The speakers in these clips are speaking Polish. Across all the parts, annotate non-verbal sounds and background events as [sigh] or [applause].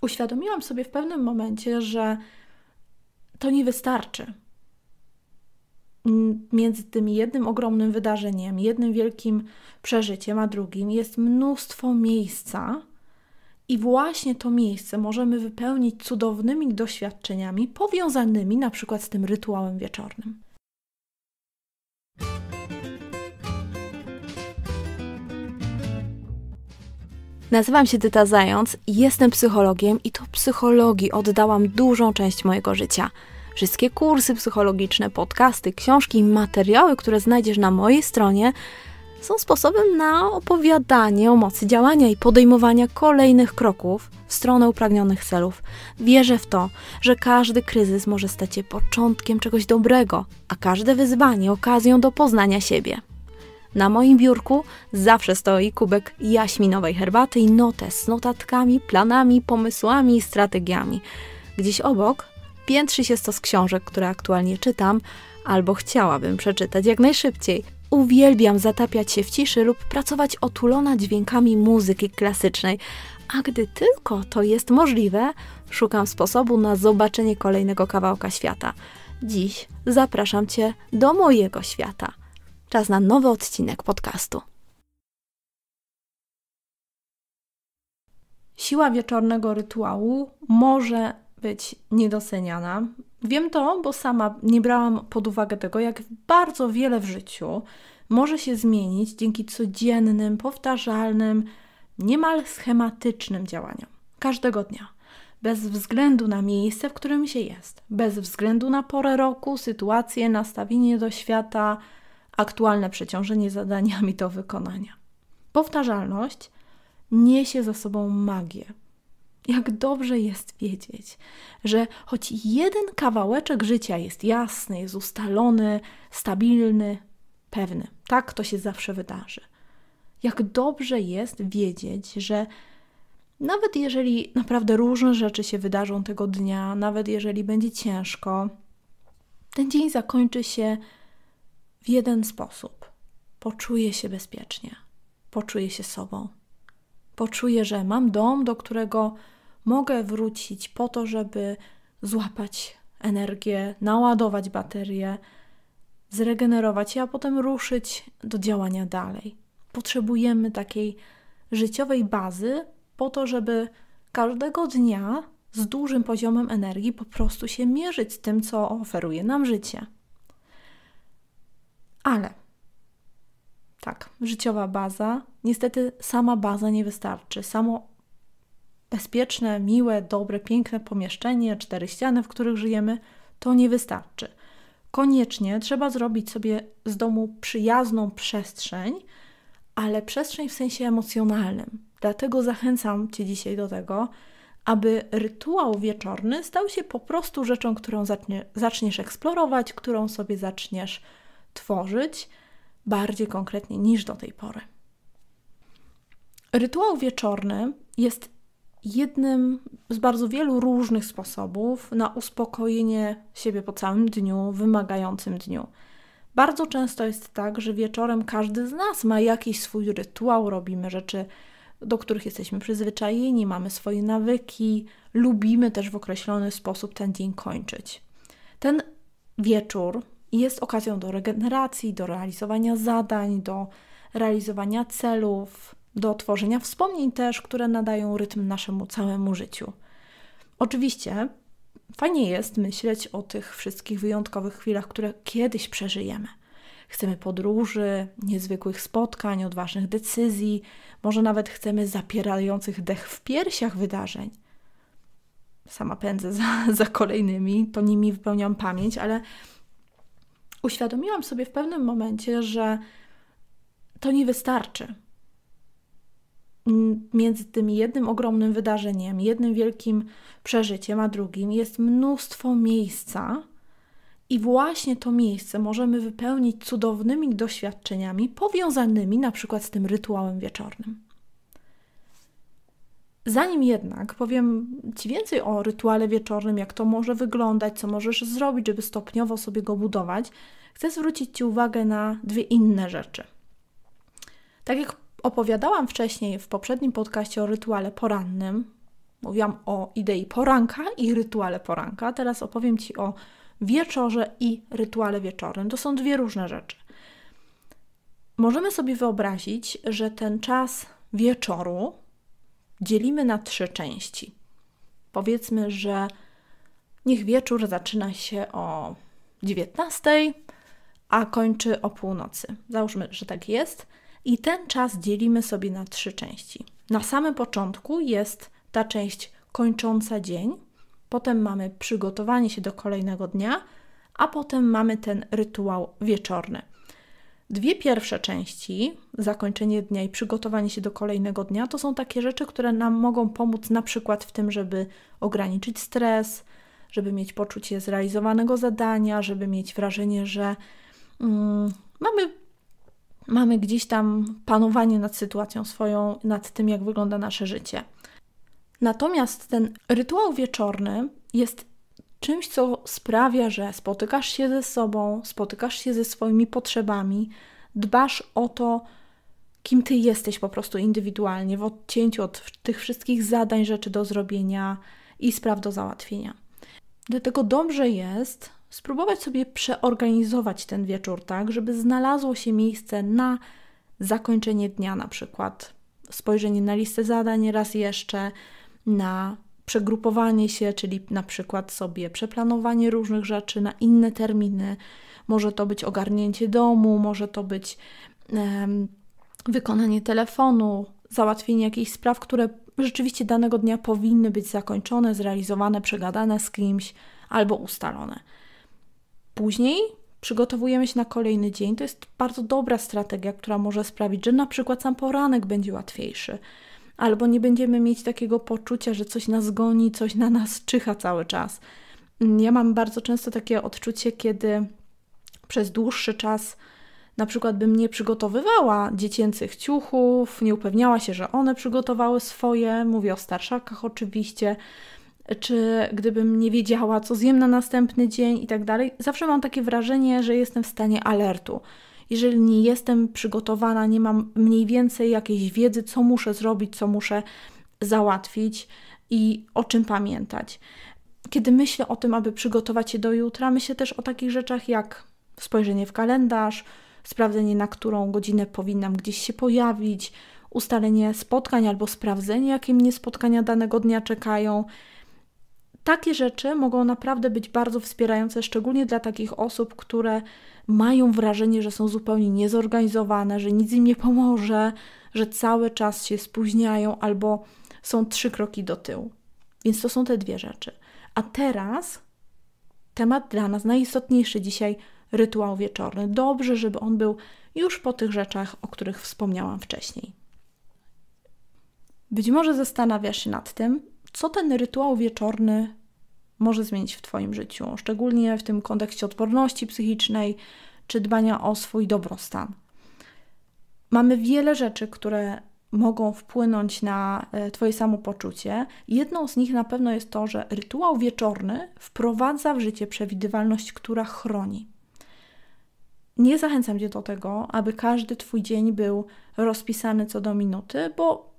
uświadomiłam sobie w pewnym momencie, że to nie wystarczy. Między tym jednym ogromnym wydarzeniem, jednym wielkim przeżyciem, a drugim jest mnóstwo miejsca, i właśnie to miejsce możemy wypełnić cudownymi doświadczeniami powiązanymi na przykład z tym rytuałem wieczornym. Nazywam się Dyta Zając, jestem psychologiem i to psychologii oddałam dużą część mojego życia. Wszystkie kursy psychologiczne, podcasty, książki i materiały, które znajdziesz na mojej stronie, są sposobem na opowiadanie o mocy działania i podejmowania kolejnych kroków w stronę upragnionych celów. Wierzę w to, że każdy kryzys może stać się początkiem czegoś dobrego, a każde wyzwanie okazją do poznania siebie. Na moim biurku zawsze stoi kubek jaśminowej herbaty i notes z notatkami, planami, pomysłami i strategiami. Gdzieś obok piętrzy się z książek, które aktualnie czytam albo chciałabym przeczytać jak najszybciej. Uwielbiam zatapiać się w ciszy lub pracować otulona dźwiękami muzyki klasycznej, a gdy tylko to jest możliwe, szukam sposobu na zobaczenie kolejnego kawałka świata. Dziś zapraszam Cię do mojego świata. Czas na nowy odcinek podcastu. Siła wieczornego rytuału może być niedoceniana. Wiem to, bo sama nie brałam pod uwagę tego, jak bardzo wiele w życiu może się zmienić dzięki codziennym, powtarzalnym, niemal schematycznym działaniom. Każdego dnia. Bez względu na miejsce, w którym się jest, bez względu na porę roku, sytuację, nastawienie do świata, aktualne przeciążenie zadaniami do wykonania. Powtarzalność niesie za sobą magię. Jak dobrze jest wiedzieć, że choć jeden kawałeczek życia jest jasny, jest ustalony, stabilny, pewny, tak to się zawsze wydarzy. Jak dobrze jest wiedzieć, że nawet jeżeli naprawdę różne rzeczy się wydarzą tego dnia, nawet jeżeli będzie ciężko, ten dzień zakończy się w jeden sposób. Poczuję się bezpiecznie, poczuję się sobą. Poczuję, że mam dom, do którego mogę wrócić po to, żeby złapać energię, naładować baterię, zregenerować się, a potem ruszyć do działania dalej. Potrzebujemy takiej życiowej bazy po to, żeby każdego dnia z dużym poziomem energii po prostu się mierzyć z tym, co oferuje nam życie. Ale tak, życiowa baza, niestety sama baza nie wystarczy. Samo bezpieczne, miłe, dobre, piękne pomieszczenie, cztery ściany, w których żyjemy, to nie wystarczy. Koniecznie trzeba zrobić sobie z domu przyjazną przestrzeń, ale przestrzeń w sensie emocjonalnym. Dlatego zachęcam Cię dzisiaj do tego, aby rytuał wieczorny stał się po prostu rzeczą, którą zaczniesz eksplorować, którą sobie zaczniesz tworzyć bardziej konkretnie niż do tej pory. Rytuał wieczorny jest jednym z bardzo wielu różnych sposobów na uspokojenie siebie po całym dniu, wymagającym dniu. Bardzo często jest tak, że wieczorem każdy z nas ma jakiś swój rytuał, robimy rzeczy, do których jesteśmy przyzwyczajeni, mamy swoje nawyki, lubimy też w określony sposób ten dzień kończyć. Ten wieczór i jest okazją do regeneracji, do realizowania zadań, do realizowania celów, do tworzenia wspomnień też, które nadają rytm naszemu całemu życiu. Oczywiście fajnie jest myśleć o tych wszystkich wyjątkowych chwilach, które kiedyś przeżyjemy. Chcemy podróży, niezwykłych spotkań, odważnych decyzji, może nawet chcemy zapierających dech w piersiach wydarzeń. Sama pędzę za, za kolejnymi, to nimi wypełniam pamięć, ale uświadomiłam sobie w pewnym momencie, że to nie wystarczy. Między tym jednym ogromnym wydarzeniem, jednym wielkim przeżyciem, a drugim jest mnóstwo miejsca, i właśnie to miejsce możemy wypełnić cudownymi doświadczeniami powiązanymi na przykład z tym rytuałem wieczornym. Zanim jednak powiem Ci więcej o rytuale wieczornym, jak to może wyglądać, co możesz zrobić, żeby stopniowo sobie go budować, chcę zwrócić Ci uwagę na dwie inne rzeczy. Tak jak opowiadałam wcześniej w poprzednim podcaście o rytuale porannym, mówiłam o idei poranka i rytuale poranka, teraz opowiem Ci o wieczorze i rytuale wieczornym. To są dwie różne rzeczy. Możemy sobie wyobrazić, że ten czas wieczoru, dzielimy na trzy części. Powiedzmy, że niech wieczór zaczyna się o 19, a kończy o północy. Załóżmy, że tak jest. I ten czas dzielimy sobie na trzy części. Na samym początku jest ta część kończąca dzień, potem mamy przygotowanie się do kolejnego dnia, a potem mamy ten rytuał wieczorny. Dwie pierwsze części, zakończenie dnia i przygotowanie się do kolejnego dnia, to są takie rzeczy, które nam mogą pomóc na przykład w tym, żeby ograniczyć stres, żeby mieć poczucie zrealizowanego zadania, żeby mieć wrażenie, że mm, mamy, mamy gdzieś tam panowanie nad sytuacją swoją, nad tym, jak wygląda nasze życie. Natomiast ten rytuał wieczorny jest czymś, co sprawia, że spotykasz się ze sobą, spotykasz się ze swoimi potrzebami, dbasz o to, kim ty jesteś po prostu indywidualnie, w odcięciu od tych wszystkich zadań, rzeczy do zrobienia i spraw do załatwienia. Dlatego dobrze jest spróbować sobie przeorganizować ten wieczór tak, żeby znalazło się miejsce na zakończenie dnia, na przykład spojrzenie na listę zadań raz jeszcze, na przegrupowanie się, czyli na przykład sobie przeplanowanie różnych rzeczy na inne terminy. Może to być ogarnięcie domu, może to być um, wykonanie telefonu, załatwienie jakichś spraw, które rzeczywiście danego dnia powinny być zakończone, zrealizowane, przegadane z kimś albo ustalone. Później przygotowujemy się na kolejny dzień. To jest bardzo dobra strategia, która może sprawić, że na przykład sam poranek będzie łatwiejszy albo nie będziemy mieć takiego poczucia, że coś nas goni, coś na nas czyha cały czas. Ja mam bardzo często takie odczucie, kiedy przez dłuższy czas na przykład bym nie przygotowywała dziecięcych ciuchów, nie upewniała się, że one przygotowały swoje, mówię o starszakach oczywiście, czy gdybym nie wiedziała, co zjem na następny dzień i tak dalej, zawsze mam takie wrażenie, że jestem w stanie alertu, jeżeli nie jestem przygotowana, nie mam mniej więcej jakiejś wiedzy, co muszę zrobić, co muszę załatwić i o czym pamiętać. Kiedy myślę o tym, aby przygotować się do jutra, myślę też o takich rzeczach jak spojrzenie w kalendarz, sprawdzenie, na którą godzinę powinnam gdzieś się pojawić, ustalenie spotkań albo sprawdzenie, jakie mnie spotkania danego dnia czekają, takie rzeczy mogą naprawdę być bardzo wspierające, szczególnie dla takich osób, które mają wrażenie, że są zupełnie niezorganizowane, że nic im nie pomoże, że cały czas się spóźniają albo są trzy kroki do tyłu. Więc to są te dwie rzeczy. A teraz temat dla nas najistotniejszy dzisiaj rytuał wieczorny. Dobrze, żeby on był już po tych rzeczach, o których wspomniałam wcześniej. Być może zastanawiasz się nad tym, co ten rytuał wieczorny może zmienić w Twoim życiu, szczególnie w tym kontekście odporności psychicznej czy dbania o swój dobrostan. Mamy wiele rzeczy, które mogą wpłynąć na e, Twoje samopoczucie. Jedną z nich na pewno jest to, że rytuał wieczorny wprowadza w życie przewidywalność, która chroni. Nie zachęcam Cię do tego, aby każdy Twój dzień był rozpisany co do minuty, bo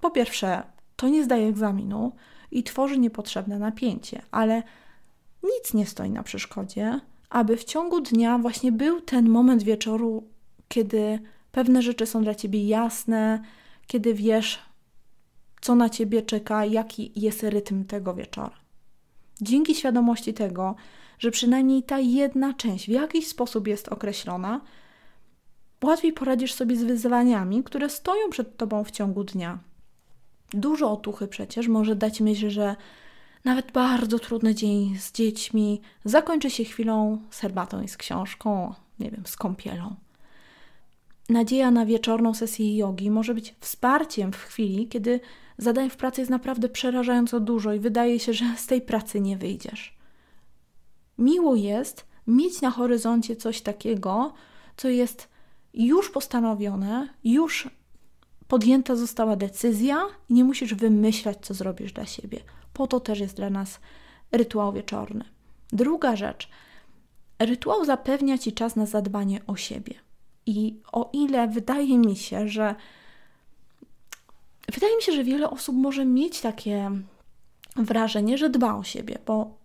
po pierwsze, to nie zdaje egzaminu i tworzy niepotrzebne napięcie, ale nic nie stoi na przeszkodzie, aby w ciągu dnia właśnie był ten moment wieczoru, kiedy pewne rzeczy są dla ciebie jasne, kiedy wiesz, co na ciebie czeka, jaki jest rytm tego wieczora. Dzięki świadomości tego, że przynajmniej ta jedna część w jakiś sposób jest określona, łatwiej poradzisz sobie z wyzwaniami, które stoją przed tobą w ciągu dnia. Dużo otuchy przecież może dać myśl, że nawet bardzo trudny dzień z dziećmi zakończy się chwilą z herbatą i z książką, nie wiem, z kąpielą. Nadzieja na wieczorną sesję jogi może być wsparciem w chwili, kiedy zadań w pracy jest naprawdę przerażająco dużo i wydaje się, że z tej pracy nie wyjdziesz. Miło jest mieć na horyzoncie coś takiego, co jest już postanowione, już podjęta została decyzja i nie musisz wymyślać, co zrobisz dla siebie. Po to też jest dla nas rytuał wieczorny. Druga rzecz. Rytuał zapewnia ci czas na zadbanie o siebie. I o ile wydaje mi się, że wydaje mi się, że wiele osób może mieć takie wrażenie, że dba o siebie, bo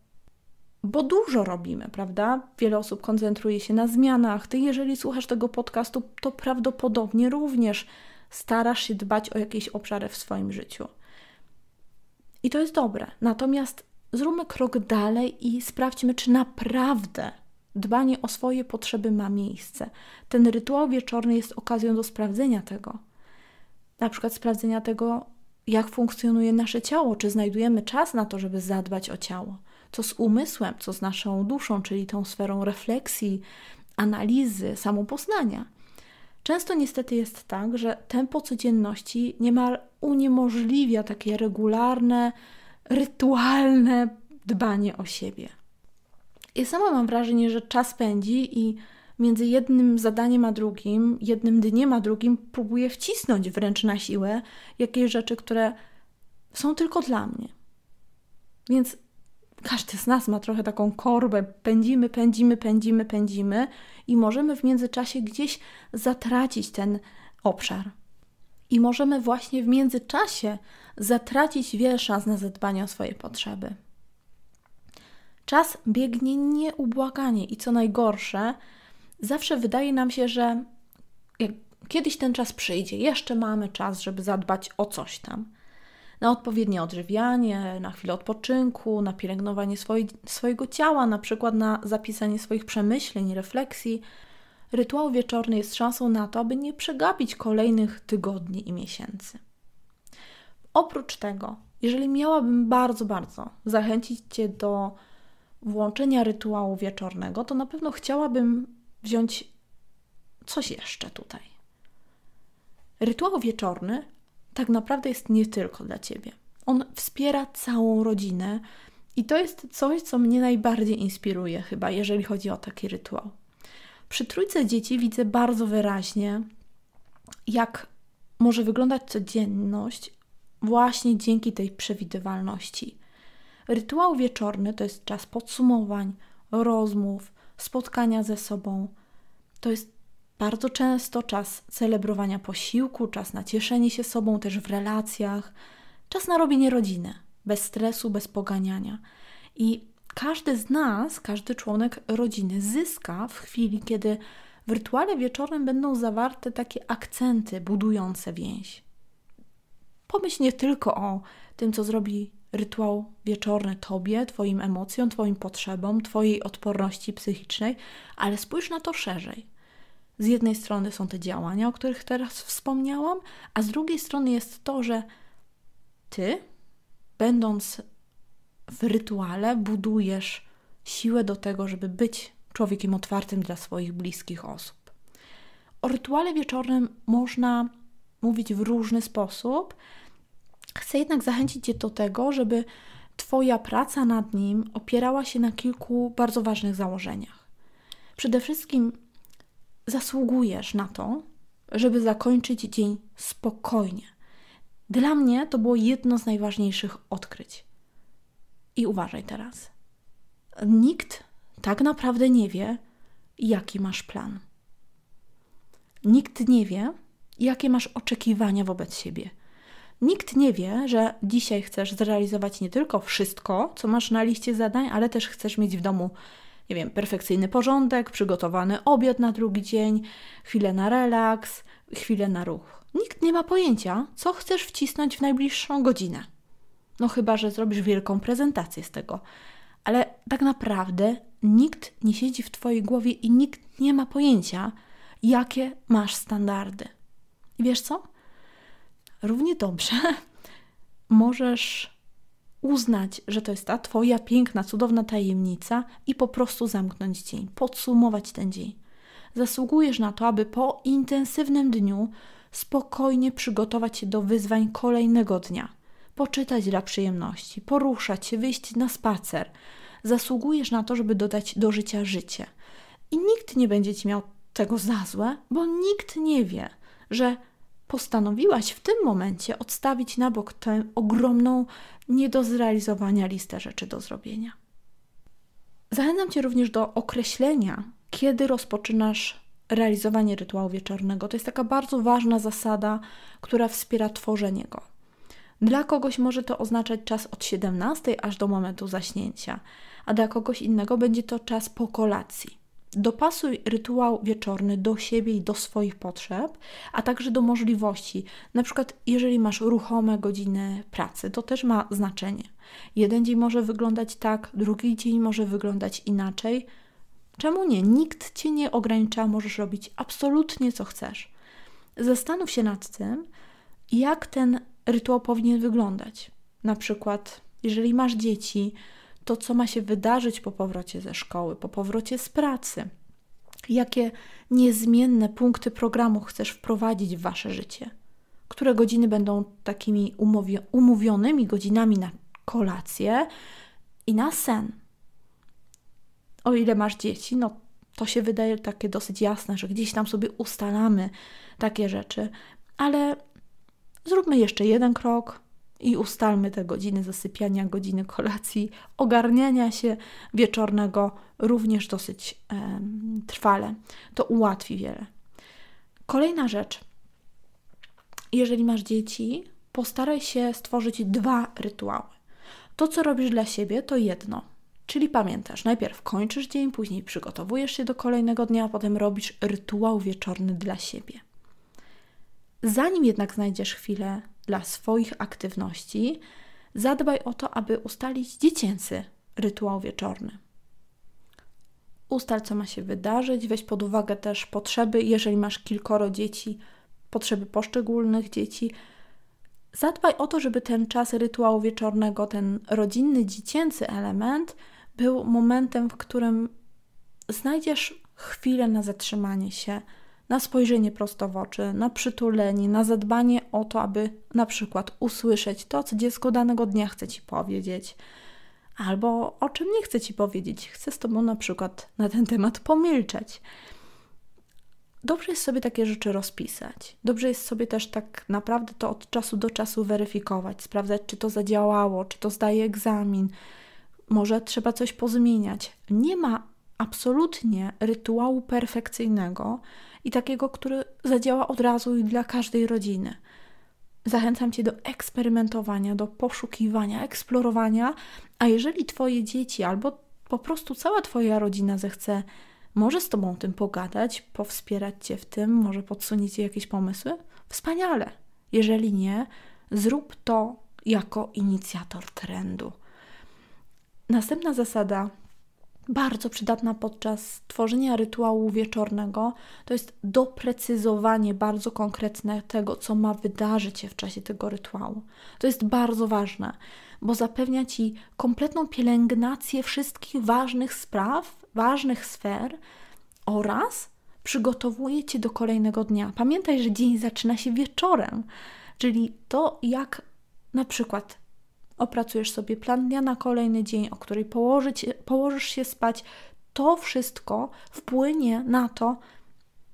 bo dużo robimy, prawda? Wiele osób koncentruje się na zmianach. Ty, jeżeli słuchasz tego podcastu, to prawdopodobnie również starasz się dbać o jakieś obszary w swoim życiu. I to jest dobre. Natomiast zróbmy krok dalej i sprawdźmy, czy naprawdę dbanie o swoje potrzeby ma miejsce. Ten rytuał wieczorny jest okazją do sprawdzenia tego. Na przykład sprawdzenia tego, jak funkcjonuje nasze ciało, czy znajdujemy czas na to, żeby zadbać o ciało. Co z umysłem, co z naszą duszą, czyli tą sferą refleksji, analizy, samopoznania. Często niestety jest tak, że tempo codzienności niemal uniemożliwia takie regularne, rytualne dbanie o siebie. Ja sama mam wrażenie, że czas pędzi i między jednym zadaniem a drugim, jednym dniem a drugim próbuję wcisnąć wręcz na siłę jakieś rzeczy, które są tylko dla mnie. Więc każdy z nas ma trochę taką korbę. Pędzimy, pędzimy, pędzimy, pędzimy i możemy w międzyczasie gdzieś zatracić ten obszar. I możemy właśnie w międzyczasie zatracić wiele szans na zadbanie o swoje potrzeby. Czas biegnie nieubłaganie i co najgorsze, zawsze wydaje nam się, że kiedyś ten czas przyjdzie, jeszcze mamy czas, żeby zadbać o coś tam na odpowiednie odżywianie, na chwilę odpoczynku, na pielęgnowanie swojego ciała, na przykład na zapisanie swoich przemyśleń, refleksji. Rytuał wieczorny jest szansą na to, aby nie przegapić kolejnych tygodni i miesięcy. Oprócz tego, jeżeli miałabym bardzo, bardzo zachęcić Cię do włączenia rytuału wieczornego, to na pewno chciałabym wziąć coś jeszcze tutaj. Rytuał wieczorny tak naprawdę jest nie tylko dla ciebie. On wspiera całą rodzinę i to jest coś, co mnie najbardziej inspiruje, chyba, jeżeli chodzi o taki rytuał. Przy trójce dzieci widzę bardzo wyraźnie, jak może wyglądać codzienność właśnie dzięki tej przewidywalności. Rytuał wieczorny to jest czas podsumowań, rozmów, spotkania ze sobą. To jest bardzo często czas celebrowania posiłku, czas na cieszenie się sobą też w relacjach, czas na robienie rodziny, bez stresu, bez poganiania. I każdy z nas, każdy członek rodziny zyska w chwili, kiedy w rytuale wieczornym będą zawarte takie akcenty budujące więź. Pomyśl nie tylko o tym, co zrobi rytuał wieczorny Tobie, Twoim emocjom, Twoim potrzebom, Twojej odporności psychicznej, ale spójrz na to szerzej. Z jednej strony są te działania, o których teraz wspomniałam, a z drugiej strony jest to, że ty, będąc w rytuale, budujesz siłę do tego, żeby być człowiekiem otwartym dla swoich bliskich osób. O rytuale wieczornym można mówić w różny sposób. Chcę jednak zachęcić Cię do tego, żeby Twoja praca nad nim opierała się na kilku bardzo ważnych założeniach. Przede wszystkim zasługujesz na to, żeby zakończyć dzień spokojnie. Dla mnie to było jedno z najważniejszych odkryć. I uważaj teraz. Nikt tak naprawdę nie wie, jaki masz plan. Nikt nie wie, jakie masz oczekiwania wobec siebie. Nikt nie wie, że dzisiaj chcesz zrealizować nie tylko wszystko, co masz na liście zadań, ale też chcesz mieć w domu nie wiem, perfekcyjny porządek, przygotowany obiad na drugi dzień, chwilę na relaks, chwilę na ruch. Nikt nie ma pojęcia, co chcesz wcisnąć w najbliższą godzinę. No chyba, że zrobisz wielką prezentację z tego. Ale tak naprawdę nikt nie siedzi w Twojej głowie i nikt nie ma pojęcia, jakie masz standardy. I wiesz co? Równie dobrze [laughs] możesz uznać, że to jest ta Twoja piękna, cudowna tajemnica i po prostu zamknąć dzień, podsumować ten dzień. Zasługujesz na to, aby po intensywnym dniu spokojnie przygotować się do wyzwań kolejnego dnia, poczytać dla przyjemności, poruszać się, wyjść na spacer. Zasługujesz na to, żeby dodać do życia życie. I nikt nie będzie ci miał tego za złe, bo nikt nie wie, że postanowiłaś w tym momencie odstawić na bok tę ogromną, nie do zrealizowania listę rzeczy do zrobienia. Zachęcam Cię również do określenia, kiedy rozpoczynasz realizowanie rytuału wieczornego. To jest taka bardzo ważna zasada, która wspiera tworzenie go. Dla kogoś może to oznaczać czas od 17 aż do momentu zaśnięcia, a dla kogoś innego będzie to czas po kolacji. Dopasuj rytuał wieczorny do siebie i do swoich potrzeb, a także do możliwości. Na przykład, jeżeli masz ruchome godziny pracy, to też ma znaczenie. Jeden dzień może wyglądać tak, drugi dzień może wyglądać inaczej. Czemu nie? Nikt cię nie ogranicza, możesz robić absolutnie co chcesz. Zastanów się nad tym, jak ten rytuał powinien wyglądać. Na przykład, jeżeli masz dzieci, to, co ma się wydarzyć po powrocie ze szkoły, po powrocie z pracy, jakie niezmienne punkty programu chcesz wprowadzić w wasze życie, które godziny będą takimi umówionymi godzinami na kolację i na sen. O ile masz dzieci, no to się wydaje takie dosyć jasne, że gdzieś tam sobie ustalamy takie rzeczy, ale zróbmy jeszcze jeden krok, i ustalmy te godziny zasypiania, godziny kolacji, ogarniania się wieczornego również dosyć e, trwale. To ułatwi wiele. Kolejna rzecz. Jeżeli masz dzieci, postaraj się stworzyć dwa rytuały. To, co robisz dla siebie, to jedno. Czyli pamiętasz, najpierw kończysz dzień, później przygotowujesz się do kolejnego dnia, a potem robisz rytuał wieczorny dla siebie. Zanim jednak znajdziesz chwilę dla swoich aktywności, zadbaj o to, aby ustalić dziecięcy rytuał wieczorny. Ustal, co ma się wydarzyć, weź pod uwagę też potrzeby, jeżeli masz kilkoro dzieci, potrzeby poszczególnych dzieci. Zadbaj o to, żeby ten czas rytuału wieczornego, ten rodzinny, dziecięcy element był momentem, w którym znajdziesz chwilę na zatrzymanie się, na spojrzenie prosto w oczy, na przytulenie, na zadbanie o to, aby na przykład usłyszeć to, co dziecko danego dnia chce ci powiedzieć, albo o czym nie chce ci powiedzieć, chce z tobą na przykład na ten temat pomilczeć. Dobrze jest sobie takie rzeczy rozpisać. Dobrze jest sobie też tak naprawdę to od czasu do czasu weryfikować, sprawdzać, czy to zadziałało, czy to zdaje egzamin, może trzeba coś pozmieniać. Nie ma absolutnie rytuału perfekcyjnego i takiego, który zadziała od razu i dla każdej rodziny. Zachęcam Cię do eksperymentowania, do poszukiwania, eksplorowania, a jeżeli Twoje dzieci albo po prostu cała Twoja rodzina zechce, może z Tobą o tym pogadać, powspierać Cię w tym, może podsuniecie jakieś pomysły? Wspaniale! Jeżeli nie, zrób to jako inicjator trendu. Następna zasada bardzo przydatna podczas tworzenia rytuału wieczornego, to jest doprecyzowanie bardzo konkretne tego, co ma wydarzyć się w czasie tego rytuału. To jest bardzo ważne, bo zapewnia ci kompletną pielęgnację wszystkich ważnych spraw, ważnych sfer oraz przygotowuje cię do kolejnego dnia. Pamiętaj, że dzień zaczyna się wieczorem, czyli to, jak na przykład opracujesz sobie plan dnia na kolejny dzień, o której położyć, położysz się spać. To wszystko wpłynie na to,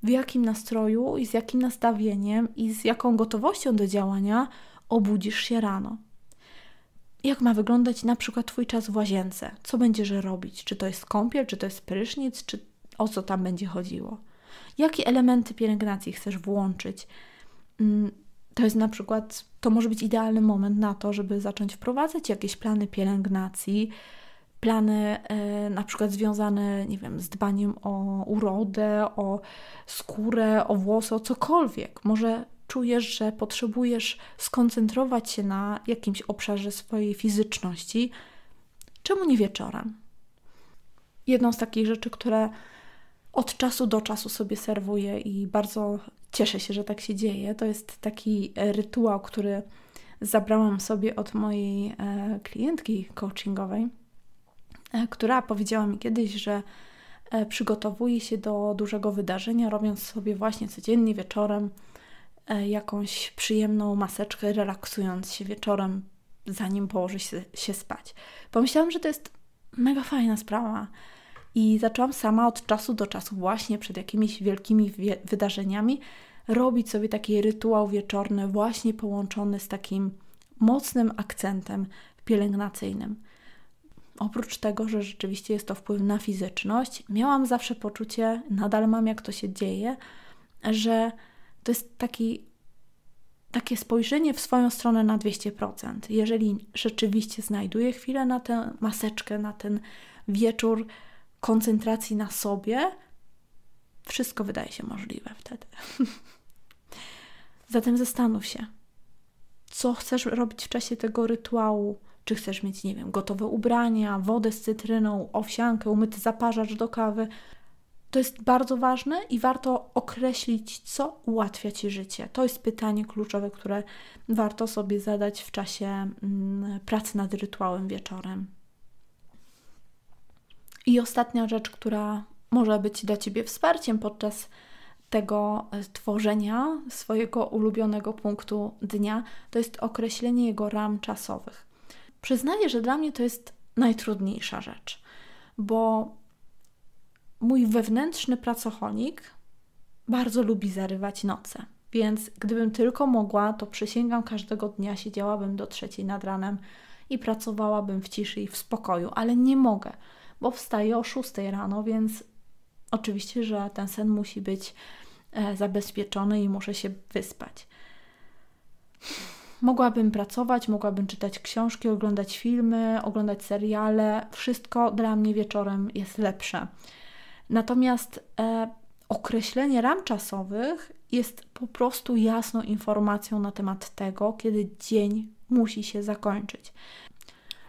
w jakim nastroju i z jakim nastawieniem i z jaką gotowością do działania obudzisz się rano. Jak ma wyglądać na przykład Twój czas w łazience? Co będziesz robić? Czy to jest kąpiel, czy to jest prysznic, czy o co tam będzie chodziło? Jakie elementy pielęgnacji chcesz włączyć? Mm, to jest na przykład, to może być idealny moment na to, żeby zacząć wprowadzać jakieś plany pielęgnacji, plany y, na przykład związane, nie wiem, z dbaniem o urodę, o skórę, o włosy, o cokolwiek. Może czujesz, że potrzebujesz skoncentrować się na jakimś obszarze swojej fizyczności, czemu nie wieczorem? Jedną z takich rzeczy, które od czasu do czasu sobie serwuję i bardzo cieszę się, że tak się dzieje. To jest taki e, rytuał, który zabrałam sobie od mojej e, klientki coachingowej, e, która powiedziała mi kiedyś, że przygotowuje się do dużego wydarzenia, robiąc sobie właśnie codziennie wieczorem jakąś przyjemną maseczkę, relaksując się wieczorem, zanim położy się, się spać. Pomyślałam, że to jest mega fajna sprawa i zaczęłam sama od czasu do czasu, właśnie przed jakimiś wielkimi wie wydarzeniami, robić sobie taki rytuał wieczorny, właśnie połączony z takim mocnym akcentem pielęgnacyjnym. Oprócz tego, że rzeczywiście jest to wpływ na fizyczność, miałam zawsze poczucie, nadal mam jak to się dzieje, że to jest taki, takie spojrzenie w swoją stronę na 200%. Jeżeli rzeczywiście znajduję chwilę na tę maseczkę, na ten wieczór, koncentracji na sobie, wszystko wydaje się możliwe wtedy. [laughs] Zatem zastanów się, co chcesz robić w czasie tego rytuału. Czy chcesz mieć, nie wiem, gotowe ubrania, wodę z cytryną, owsiankę, umyty zaparzacz do kawy. To jest bardzo ważne i warto określić, co ułatwia Ci życie. To jest pytanie kluczowe, które warto sobie zadać w czasie mm, pracy nad rytuałem wieczorem. I ostatnia rzecz, która może być dla Ciebie wsparciem podczas tego e, tworzenia swojego ulubionego punktu dnia, to jest określenie jego ram czasowych. Przyznaję, że dla mnie to jest najtrudniejsza rzecz, bo mój wewnętrzny pracocholik bardzo lubi zarywać noce. Więc gdybym tylko mogła, to przysięgam, każdego dnia siedziałabym do trzeciej nad ranem i pracowałabym w ciszy i w spokoju, ale nie mogę bo wstaje o 6 rano, więc oczywiście, że ten sen musi być e, zabezpieczony i muszę się wyspać. Mogłabym pracować, mogłabym czytać książki, oglądać filmy, oglądać seriale. Wszystko dla mnie wieczorem jest lepsze. Natomiast e, określenie ram czasowych jest po prostu jasną informacją na temat tego, kiedy dzień musi się zakończyć.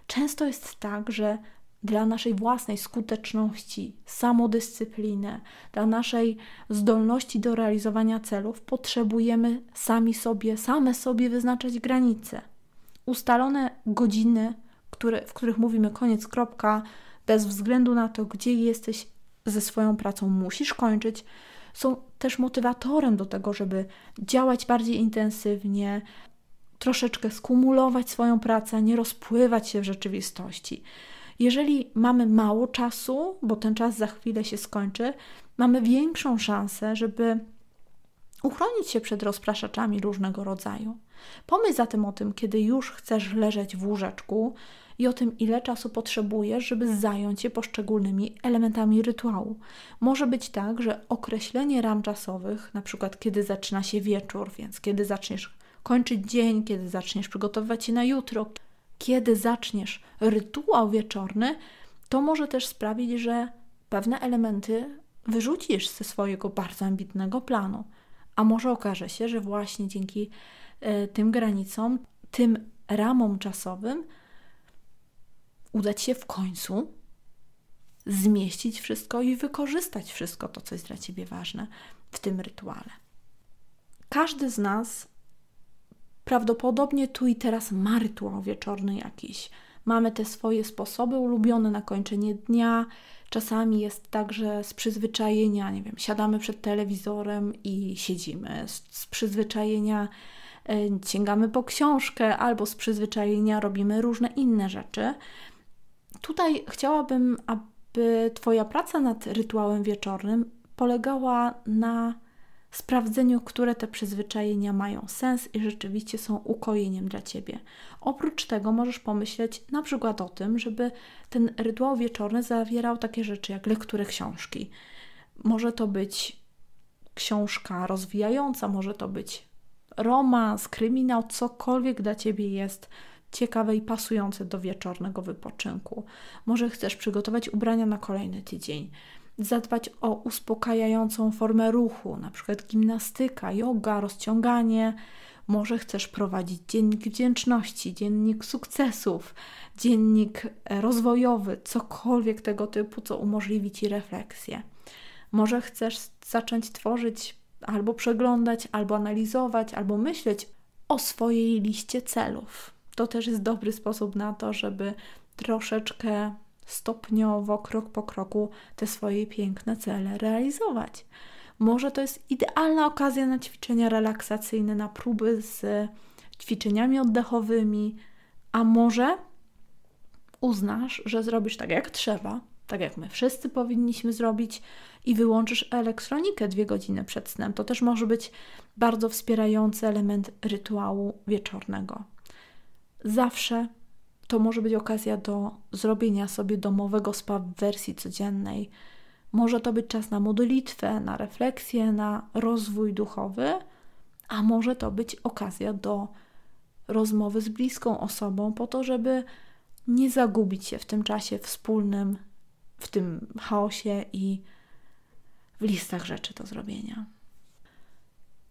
Często jest tak, że dla naszej własnej skuteczności, samodyscypliny, dla naszej zdolności do realizowania celów, potrzebujemy sami sobie, same sobie wyznaczać granice. Ustalone godziny, które, w których mówimy koniec, kropka, bez względu na to, gdzie jesteś ze swoją pracą, musisz kończyć, są też motywatorem do tego, żeby działać bardziej intensywnie, troszeczkę skumulować swoją pracę, nie rozpływać się w rzeczywistości. Jeżeli mamy mało czasu, bo ten czas za chwilę się skończy, mamy większą szansę, żeby uchronić się przed rozpraszaczami różnego rodzaju. Pomyśl zatem o tym, kiedy już chcesz leżeć w łóżeczku i o tym, ile czasu potrzebujesz, żeby zająć się poszczególnymi elementami rytuału. Może być tak, że określenie ram czasowych, na przykład kiedy zaczyna się wieczór, więc kiedy zaczniesz kończyć dzień, kiedy zaczniesz przygotowywać się na jutro, kiedy zaczniesz rytuał wieczorny, to może też sprawić, że pewne elementy wyrzucisz ze swojego bardzo ambitnego planu. A może okaże się, że właśnie dzięki y, tym granicom, tym ramom czasowym, uda ci się w końcu zmieścić wszystko i wykorzystać wszystko to, co jest dla ciebie ważne w tym rytuale. Każdy z nas Prawdopodobnie tu i teraz ma rytuał wieczorny jakiś. Mamy te swoje sposoby ulubione na kończenie dnia. Czasami jest tak, że z przyzwyczajenia, nie wiem, siadamy przed telewizorem i siedzimy. Z, z przyzwyczajenia y, sięgamy po książkę, albo z przyzwyczajenia robimy różne inne rzeczy. Tutaj chciałabym, aby Twoja praca nad rytuałem wieczornym polegała na sprawdzeniu, które te przyzwyczajenia mają sens i rzeczywiście są ukojeniem dla Ciebie. Oprócz tego możesz pomyśleć na przykład o tym, żeby ten rytuał wieczorny zawierał takie rzeczy jak lekturę książki. Może to być książka rozwijająca, może to być romans, kryminał, cokolwiek dla Ciebie jest ciekawe i pasujące do wieczornego wypoczynku. Może chcesz przygotować ubrania na kolejny tydzień zadbać o uspokajającą formę ruchu, na przykład gimnastyka, yoga, rozciąganie. Może chcesz prowadzić dziennik wdzięczności, dziennik sukcesów, dziennik e, rozwojowy, cokolwiek tego typu, co umożliwi ci refleksję. Może chcesz zacząć tworzyć albo przeglądać, albo analizować, albo myśleć o swojej liście celów. To też jest dobry sposób na to, żeby troszeczkę stopniowo, krok po kroku te swoje piękne cele realizować. Może to jest idealna okazja na ćwiczenia relaksacyjne, na próby z ćwiczeniami oddechowymi, a może uznasz, że zrobisz tak jak trzeba, tak jak my wszyscy powinniśmy zrobić, i wyłączysz elektronikę dwie godziny przed snem. To też może być bardzo wspierający element rytuału wieczornego. Zawsze to może być okazja do zrobienia sobie domowego spa w wersji codziennej. Może to być czas na modlitwę, na refleksję, na rozwój duchowy, a może to być okazja do rozmowy z bliską osobą, po to, żeby nie zagubić się w tym czasie wspólnym, w tym chaosie i w listach rzeczy do zrobienia.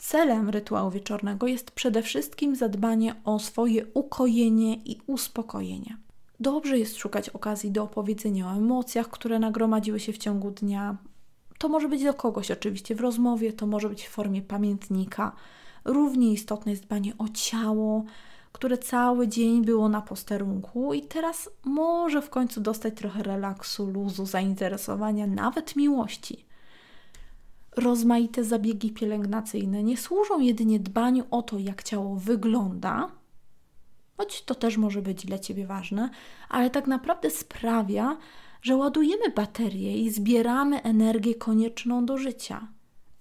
Celem rytuału wieczornego jest przede wszystkim zadbanie o swoje ukojenie i uspokojenie. Dobrze jest szukać okazji do opowiedzenia o emocjach, które nagromadziły się w ciągu dnia. To może być do kogoś oczywiście w rozmowie, to może być w formie pamiętnika. Równie istotne jest dbanie o ciało, które cały dzień było na posterunku i teraz może w końcu dostać trochę relaksu, luzu, zainteresowania, nawet miłości rozmaite zabiegi pielęgnacyjne nie służą jedynie dbaniu o to, jak ciało wygląda, choć to też może być dla Ciebie ważne, ale tak naprawdę sprawia, że ładujemy baterie i zbieramy energię konieczną do życia.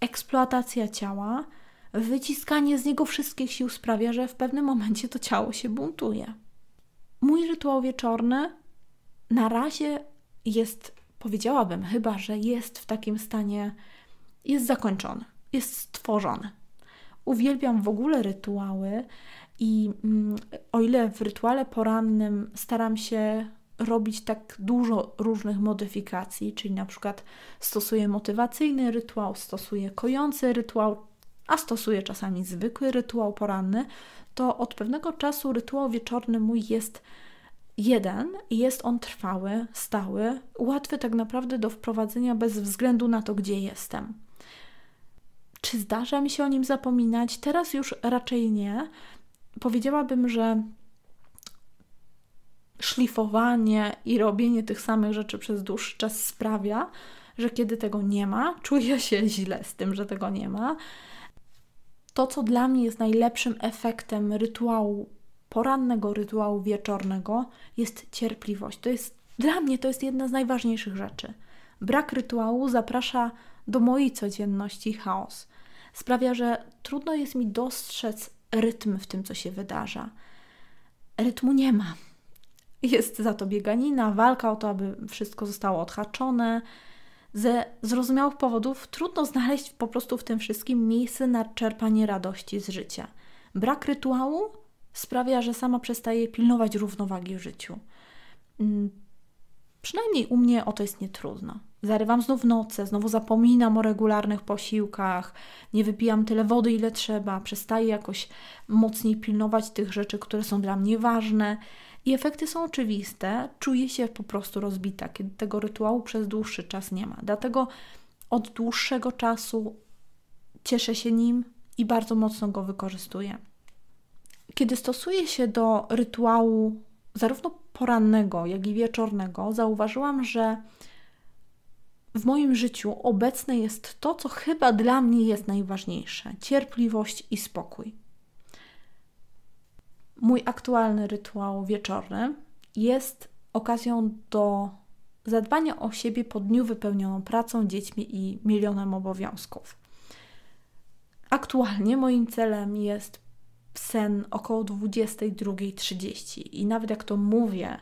Eksploatacja ciała, wyciskanie z niego wszystkich sił sprawia, że w pewnym momencie to ciało się buntuje. Mój rytuał wieczorny na razie jest, powiedziałabym, chyba że jest w takim stanie jest zakończony, jest stworzony. Uwielbiam w ogóle rytuały i mm, o ile w rytuale porannym staram się robić tak dużo różnych modyfikacji, czyli na przykład stosuję motywacyjny rytuał, stosuję kojący rytuał, a stosuję czasami zwykły rytuał poranny, to od pewnego czasu rytuał wieczorny mój jest jeden i jest on trwały, stały, łatwy tak naprawdę do wprowadzenia bez względu na to, gdzie jestem. Czy zdarza mi się o nim zapominać? Teraz już raczej nie. Powiedziałabym, że szlifowanie i robienie tych samych rzeczy przez dłuższy czas sprawia, że kiedy tego nie ma, czuję się [laughs] źle z tym, że tego nie ma. To, co dla mnie jest najlepszym efektem rytuału, porannego rytuału wieczornego, jest cierpliwość. To jest dla mnie to jest jedna z najważniejszych rzeczy. Brak rytuału zaprasza do mojej codzienności chaos. Sprawia, że trudno jest mi dostrzec rytm w tym, co się wydarza. Rytmu nie ma. Jest za to bieganina, walka o to, aby wszystko zostało odhaczone. Ze zrozumiałych powodów trudno znaleźć po prostu w tym wszystkim miejsce na czerpanie radości z życia. Brak rytuału sprawia, że sama przestaje pilnować równowagi w życiu. Mm, przynajmniej u mnie o to jest nietrudno. Zarywam znów noce, znowu zapominam o regularnych posiłkach, nie wypijam tyle wody, ile trzeba, przestaję jakoś mocniej pilnować tych rzeczy, które są dla mnie ważne. I efekty są oczywiste, czuję się po prostu rozbita, kiedy tego rytuału przez dłuższy czas nie ma. Dlatego od dłuższego czasu cieszę się nim i bardzo mocno go wykorzystuję. Kiedy stosuję się do rytuału zarówno porannego, jak i wieczornego, zauważyłam, że w moim życiu obecne jest to, co chyba dla mnie jest najważniejsze cierpliwość i spokój. Mój aktualny rytuał wieczorny jest okazją do zadbania o siebie po dniu wypełnioną pracą, dziećmi i milionem obowiązków. Aktualnie moim celem jest sen około 22.30 i nawet jak to mówię,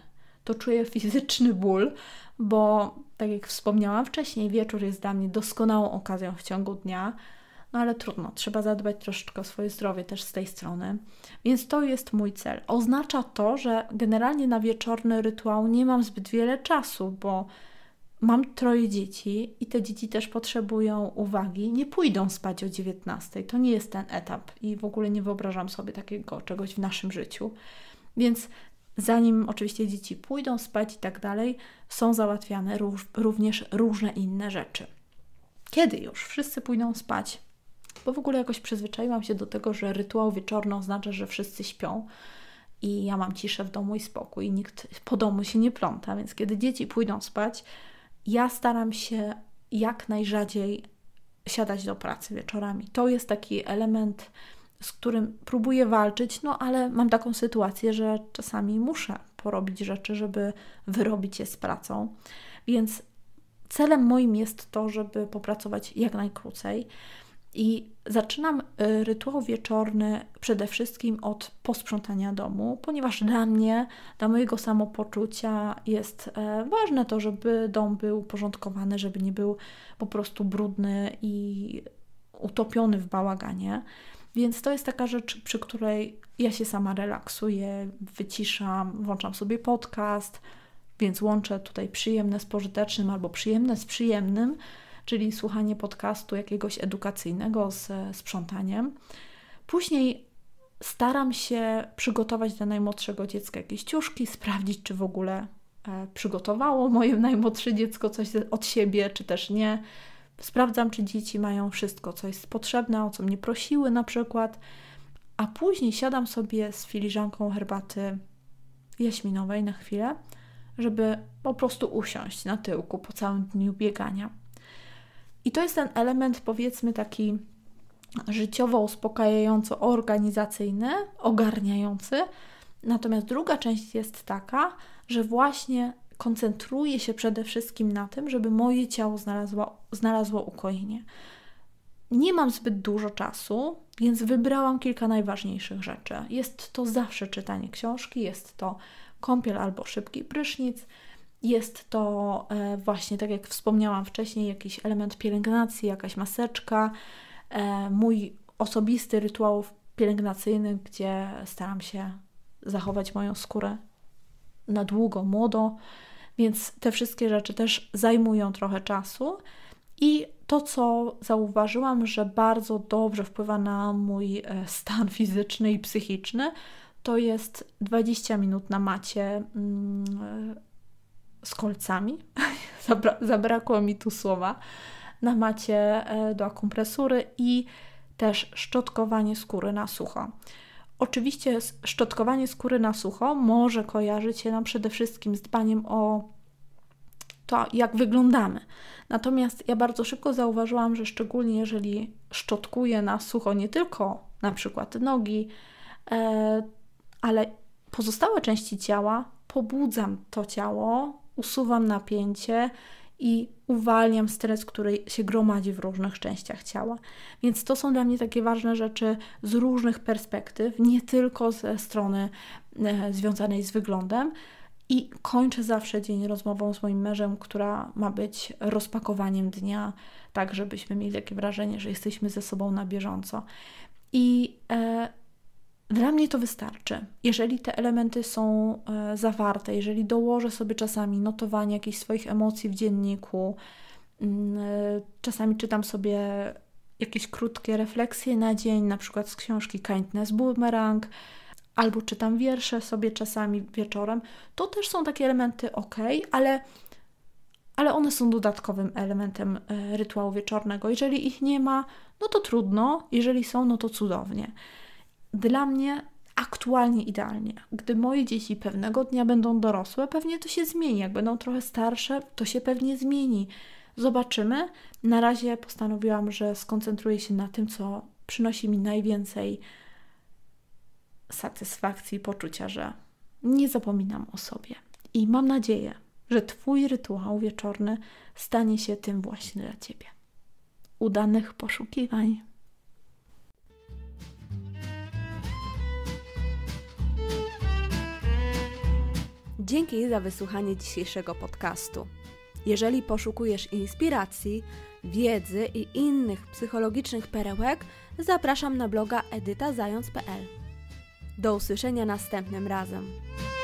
to czuję fizyczny ból, bo tak jak wspomniałam wcześniej, wieczór jest dla mnie doskonałą okazją w ciągu dnia, no ale trudno, trzeba zadbać troszeczkę o swoje zdrowie też z tej strony. Więc to jest mój cel. Oznacza to, że generalnie na wieczorny rytuał nie mam zbyt wiele czasu, bo mam troje dzieci i te dzieci też potrzebują uwagi. Nie pójdą spać o 19. To nie jest ten etap i w ogóle nie wyobrażam sobie takiego czegoś w naszym życiu. Więc zanim oczywiście dzieci pójdą spać i tak dalej, są załatwiane również różne inne rzeczy. Kiedy już wszyscy pójdą spać, bo w ogóle jakoś przyzwyczaiłam się do tego, że rytuał wieczorny oznacza, że wszyscy śpią i ja mam ciszę w domu i spokój, i nikt po domu się nie pląta, więc kiedy dzieci pójdą spać, ja staram się jak najrzadziej siadać do pracy wieczorami. To jest taki element z którym próbuję walczyć, no ale mam taką sytuację, że czasami muszę porobić rzeczy, żeby wyrobić je z pracą. Więc celem moim jest to, żeby popracować jak najkrócej. I zaczynam y, rytuał wieczorny przede wszystkim od posprzątania domu, ponieważ dla mnie, dla mojego samopoczucia jest e, ważne to, żeby dom był uporządkowany, żeby nie był po prostu brudny i utopiony w bałaganie. Więc to jest taka rzecz, przy której ja się sama relaksuję, wyciszam, włączam sobie podcast, więc łączę tutaj przyjemne z pożytecznym albo przyjemne z przyjemnym, czyli słuchanie podcastu jakiegoś edukacyjnego z sprzątaniem. Później staram się przygotować dla najmłodszego dziecka jakieś ciuszki, sprawdzić, czy w ogóle e, przygotowało moje najmłodsze dziecko coś od siebie, czy też nie. Sprawdzam, czy dzieci mają wszystko, co jest potrzebne, o co mnie prosiły na przykład, a później siadam sobie z filiżanką herbaty jaśminowej na chwilę, żeby po prostu usiąść na tyłku po całym dniu biegania. I to jest ten element, powiedzmy, taki życiowo uspokajająco organizacyjny, ogarniający. Natomiast druga część jest taka, że właśnie koncentruję się przede wszystkim na tym, żeby moje ciało znalazło, znalazło ukojenie. Nie mam zbyt dużo czasu, więc wybrałam kilka najważniejszych rzeczy. Jest to zawsze czytanie książki, jest to kąpiel albo szybki prysznic, jest to e, właśnie, tak jak wspomniałam wcześniej, jakiś element pielęgnacji, jakaś maseczka, e, mój osobisty rytuał pielęgnacyjny, gdzie staram się zachować moją skórę na długo, młodo, więc te wszystkie rzeczy też zajmują trochę czasu. I to, co zauważyłam, że bardzo dobrze wpływa na mój e, stan fizyczny i psychiczny, to jest 20 minut na macie mm, e, z kolcami. [laughs] Zabra zabrakło mi tu słowa. Na macie e, do akumpresury i też szczotkowanie skóry na sucho. Oczywiście szczotkowanie skóry na sucho może kojarzyć się nam przede wszystkim z dbaniem o to, jak wyglądamy. Natomiast ja bardzo szybko zauważyłam, że szczególnie jeżeli szczotkuję na sucho nie tylko na przykład nogi, e, ale pozostałe części ciała, pobudzam to ciało, usuwam napięcie i uwalniam stres, który się gromadzi w różnych częściach ciała. Więc to są dla mnie takie ważne rzeczy z różnych perspektyw, nie tylko ze strony e, związanej z wyglądem. I kończę zawsze dzień rozmową z moim mężem, która ma być rozpakowaniem dnia, tak żebyśmy mieli takie wrażenie, że jesteśmy ze sobą na bieżąco. I e, dla mnie to wystarczy. Jeżeli te elementy są e, zawarte, jeżeli dołożę sobie czasami notowanie jakichś swoich emocji w dzienniku, mm, e, czasami czytam sobie jakieś krótkie refleksje na dzień, na przykład z książki Kindness Boomerang, albo czytam wiersze sobie czasami wieczorem, to też są takie elementy ok, ale, ale one są dodatkowym elementem e, rytuału wieczornego. Jeżeli ich nie ma, no to trudno, jeżeli są, no to cudownie dla mnie aktualnie idealnie. Gdy moje dzieci pewnego dnia będą dorosłe, pewnie to się zmieni. Jak będą trochę starsze, to się pewnie zmieni. Zobaczymy. Na razie postanowiłam, że skoncentruję się na tym, co przynosi mi najwięcej satysfakcji, poczucia, że nie zapominam o sobie. I mam nadzieję, że Twój rytuał wieczorny stanie się tym właśnie dla Ciebie. Udanych poszukiwań! Dzięki za wysłuchanie dzisiejszego podcastu. Jeżeli poszukujesz inspiracji, wiedzy i innych psychologicznych perełek, zapraszam na bloga edytazając.pl. Do usłyszenia następnym razem.